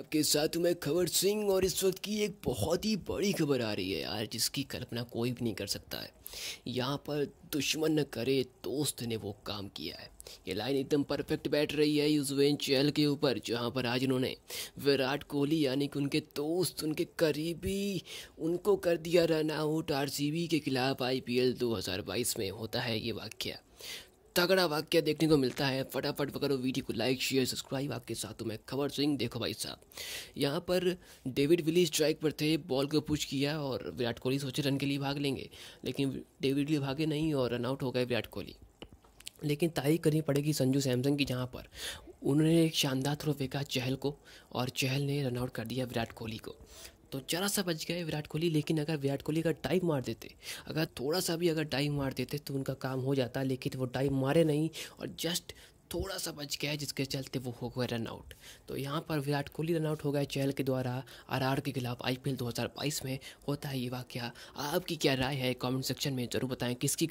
आपके साथ मैं खबर सिंह और इस वक्त की एक बहुत ही बड़ी खबर आ रही है यार जिसकी कल्पना कोई भी नहीं कर सकता है यहाँ पर दुश्मन न करे दोस्त ने वो काम किया है ये लाइन एकदम परफेक्ट बैठ रही है यूजवेन चहल के ऊपर जहाँ पर आज उन्होंने विराट कोहली यानी कि उनके दोस्त उनके करीबी उनको कर दिया रन आउट आर के खिलाफ आई पी 2022 में होता है ये वाक्य तगड़ा वाक्य देखने को मिलता है फटाफट पकड़ो वीडियो को लाइक शेयर सब्सक्राइब आपके साथ मैं खबर सिंह देखो भाई साहब यहाँ पर डेविड विली स्ट्राइक पर थे बॉल को पुश किया और विराट कोहली सोचे रन के लिए भाग लेंगे लेकिन डेविड विली भागे नहीं और रन आउट हो गए विराट कोहली लेकिन तारीफ करनी पड़ेगी संजू सैमसंग की जहाँ पर उन्होंने एक शानदार थ्रो फेंका चहल को और चहल ने रन आउट कर दिया विराट कोहली को तो जरा सा बच गए विराट कोहली लेकिन अगर विराट कोहली अगर डाइव मार देते अगर थोड़ा सा भी अगर डाइव मार देते तो उनका काम हो जाता लेकिन वो डाइव मारे नहीं और जस्ट थोड़ा सा बच गया है जिसके चलते वो हो गए रन आउट तो यहाँ पर विराट कोहली रन आउट हो गए चहल के द्वारा आर आर के खिलाफ आईपीएल 2022 में होता है ये वाक्य आपकी क्या राय है कमेंट सेक्शन में ज़रूर बताएं किसकी